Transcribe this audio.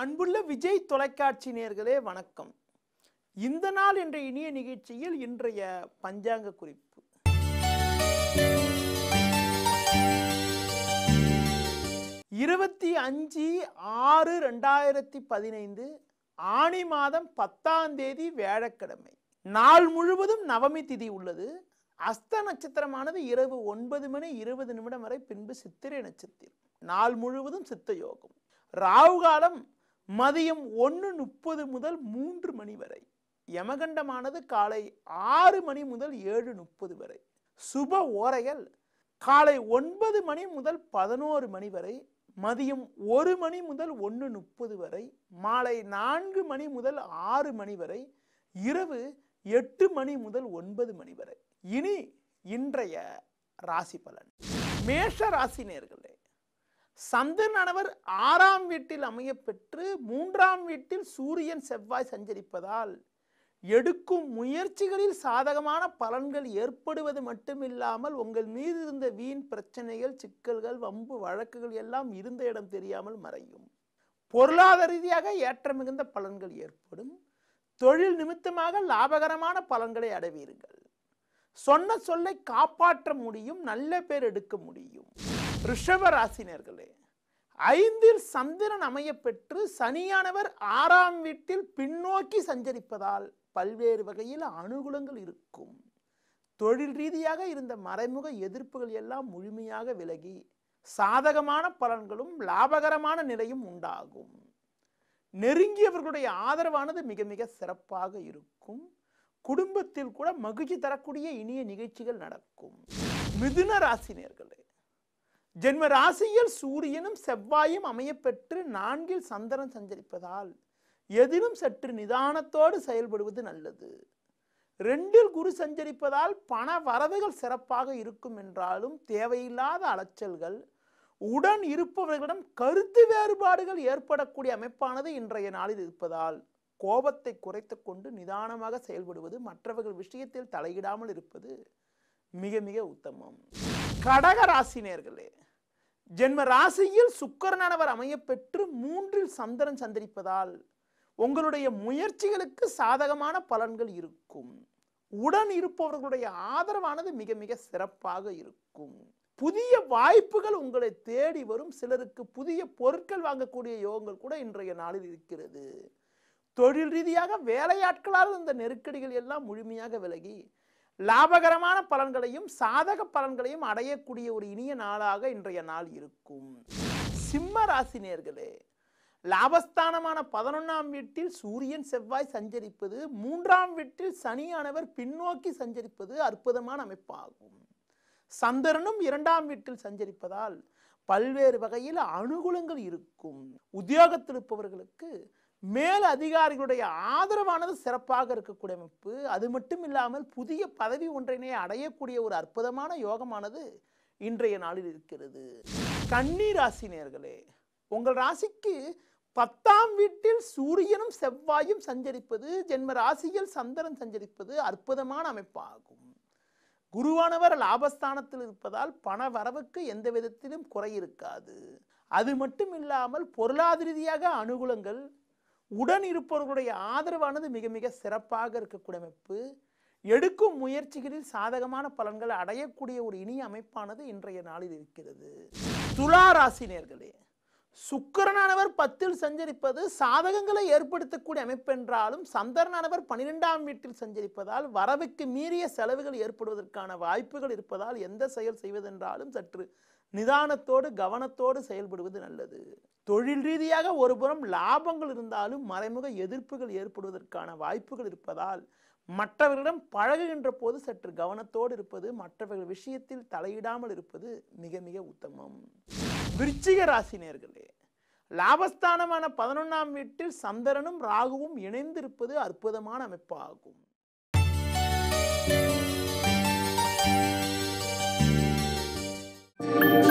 அன்புள்ள விஜய் தொலைக்காட்சி நேர்களே வணக்கம் இந்த நாள் என்ற இனிய நிகழ்ச்சியில் இன்றைய பஞ்சாங்க குறிப்பு இருபத்தி அஞ்சு ஆறு ரெண்டாயிரத்தி பதினைந்து ஆணி மாதம் பத்தாம் தேதி வேழக்கிழமை நாள் முழுவதும் நவமி திதி உள்ளது அஸ்த நட்சத்திரமானது இரவு ஒன்பது மணி இருபது நிமிடம் வரை பின்பு சித்திரை நட்சத்திரம் நாள் முழுவதும் சித்த யோகம் ராகு காலம் மதியம் ஒன்று முப்பது முதல் மூன்று மணி வரை யமகண்டமானது காலை ஆறு மணி முதல் ஏழு முப்பது வரை சுப ஓரைகள் காலை ஒன்பது மணி முதல் பதினோரு மணி வரை மதியம் ஒரு மணி முதல் ஒன்று முப்பது வரை மாலை நான்கு மணி முதல் ஆறு மணி வரை இரவு எட்டு மணி முதல் ஒன்பது மணி வரை இனி இன்றைய ராசி பலன் மேஷ ராசினியர்களே சந்திரனவர் ஆறாம் வீட்டில் அமையப்பெற்று மூன்றாம் வீட்டில் சூரியன் செவ்வாய் சஞ்சரிப்பதால் எடுக்கும் முயற்சிகளில் சாதகமான பலன்கள் ஏற்படுவது மட்டுமில்லாமல் உங்கள் மீது இருந்த வீண் பிரச்சனைகள் சிக்கல்கள் வம்பு வழக்குகள் எல்லாம் இருந்த இடம் தெரியாமல் மறையும் பொருளாதார ரீதியாக ஏற்ற மிகுந்த பலன்கள் ஏற்படும் தொழில் நிமித்தமாக லாபகரமான பலன்களை அடைவீர்கள் சொன்ன சொல்லை காப்பாற்ற முடியும் நல்ல பேர் எடுக்க முடியும் ரிஷப ராசினியர்களே ஐந்தில் சந்திரன் அமைய பெற்று சனியானவர் ஆறாம் வீட்டில் பின்னோக்கி சஞ்சரிப்பதால் பல்வேறு வகையில் அனுகூலங்கள் இருக்கும் தொழில் ரீதியாக இருந்த மறைமுக எதிர்ப்புகள் எல்லாம் முழுமையாக விலகி சாதகமான பலன்களும் லாபகரமான நிலையும் உண்டாகும் நெருங்கியவர்களுடைய ஆதரவானது மிக மிக சிறப்பாக இருக்கும் குடும்பத்தில் கூட மகிழ்ச்சி தரக்கூடிய இனிய நிகழ்ச்சிகள் நடக்கும் மிதுன ராசினியர்களே ஜென்ம ராசியில் சூரியனும் செவ்வாயும் அமையப்பெற்று நான்கில் சந்திரன் சஞ்சரிப்பதால் எதிலும் சற்று நிதானத்தோடு செயல்படுவது நல்லது ரெண்டில் குரு சஞ்சரிப்பதால் பண வரவுகள் சிறப்பாக இருக்கும் என்றாலும் தேவையில்லாத அலைச்சல்கள் உடன் இருப்பவர்களிடம் கருத்து வேறுபாடுகள் ஏற்படக்கூடிய அமைப்பானது இன்றைய நாளில் இருப்பதால் கோபத்தை குறைத்து கொண்டு நிதானமாக செயல்படுவது மற்றவர்கள் விஷயத்தில் தலையிடாமல் இருப்பது மிக மிக உத்தமம் கடக ராசினியர்களே ஜென்ம ராசியில் சுக்கரனானவர் அமையப்பெற்று மூன்றில் சந்திரன் சந்தரிப்பதால் உங்களுடைய முயற்சிகளுக்கு சாதகமான பலன்கள் இருக்கும் உடன் இருப்பவர்களுடைய ஆதரவானது மிக மிக சிறப்பாக இருக்கும் புதிய வாய்ப்புகள் உங்களை தேடி வரும் சிலருக்கு புதிய பொருட்கள் வாங்கக்கூடிய யோகங்கள் கூட இன்றைய நாளில் இருக்கிறது தொழில் ரீதியாக வேலையாட்களால் இந்த நெருக்கடிகள் எல்லாம் முழுமையாக விலகி லாபகரமான பலன்களையும் சாதக பலன்களையும் அடையக்கூடிய ஒரு இனிய நாளாக இன்றைய நாள் இருக்கும் சிம்ம ராசி நேர்களே லாபஸ்தானமான பதினொன்றாம் வீட்டில் சூரியன் செவ்வாய் சஞ்சரிப்பது மூன்றாம் வீட்டில் சனியானவர் பின்னோக்கி சஞ்சரிப்பது அற்புதமான அமைப்பாகும் சந்திரனும் இரண்டாம் வீட்டில் சஞ்சரிப்பதால் பல்வேறு வகையில் அனுகூலங்கள் இருக்கும் உத்தியோகத்தில் இருப்பவர்களுக்கு மேல் அதிகாரிகளுடைய ஆதரவானது சிறப்பாக இருக்கக்கூடிய அமைப்பு அது மட்டும் இல்லாமல் புதிய பதவி ஒன்றினை அடையக்கூடிய ஒரு அற்புதமான யோகமானது இன்றைய நாளில் இருக்கிறது கன்னி ராசி நேர்களே உங்கள் ராசிக்கு பத்தாம் வீட்டில் சூரியனும் செவ்வாயும் சஞ்சரிப்பது ஜென்ம ராசியில் சந்திரன் சஞ்சரிப்பது அற்புதமான அமைப்பாகும் குருவானவர் லாபஸ்தானத்தில் இருப்பதால் பண வரவுக்கு எந்த விதத்திலும் குறை இருக்காது அது மட்டும் இல்லாமல் பொருளாதார ரீதியாக அனுகூலங்கள் உடன் இருப்பவர்களுடைய ஆதரவானது மிக மிக சிறப்பாக இருக்கக்கூடிய அமைப்பு எடுக்கும் முயற்சிகளில் சாதகமான பலன்களை அடையக்கூடிய ஒரு இனிய அமைப்பானது இன்றைய நாளில் இருக்கிறது துலா ராசினியர்களே சுக்கரனானவர் பத்தில் சஞ்சரிப்பது சாதகங்களை ஏற்படுத்தக்கூடிய அமைப்பென்றாலும் சந்திரனானவர் பனிரெண்டாம் வீட்டில் சஞ்சரிப்பதால் வரவுக்கு மீறிய செலவுகள் ஏற்படுவதற்கான வாய்ப்புகள் இருப்பதால் எந்த செயல் செய்வதென்றாலும் சற்று நிதானத்தோடு கவனத்தோடு செயல்படுவது நல்லது தொழில் ரீதியாக ஒருபுறம் லாபங்கள் இருந்தாலும் மறைமுக எதிர்ப்புகள் ஏற்படுவதற்கான வாய்ப்புகள் இருப்பதால் மற்றவர்களிடம் பழகுகின்ற போது சற்று கவனத்தோடு இருப்பது மற்றவர்கள் விஷயத்தில் தலையிடாமல் இருப்பது மிக மிக உத்தமம் விருச்சிக ராசினியர்களே லாபஸ்தானமான பதினொன்றாம் வீட்டில் சந்திரனும் ராகுவும் இணைந்திருப்பது அற்புதமான அமைப்பாகும் Thank you.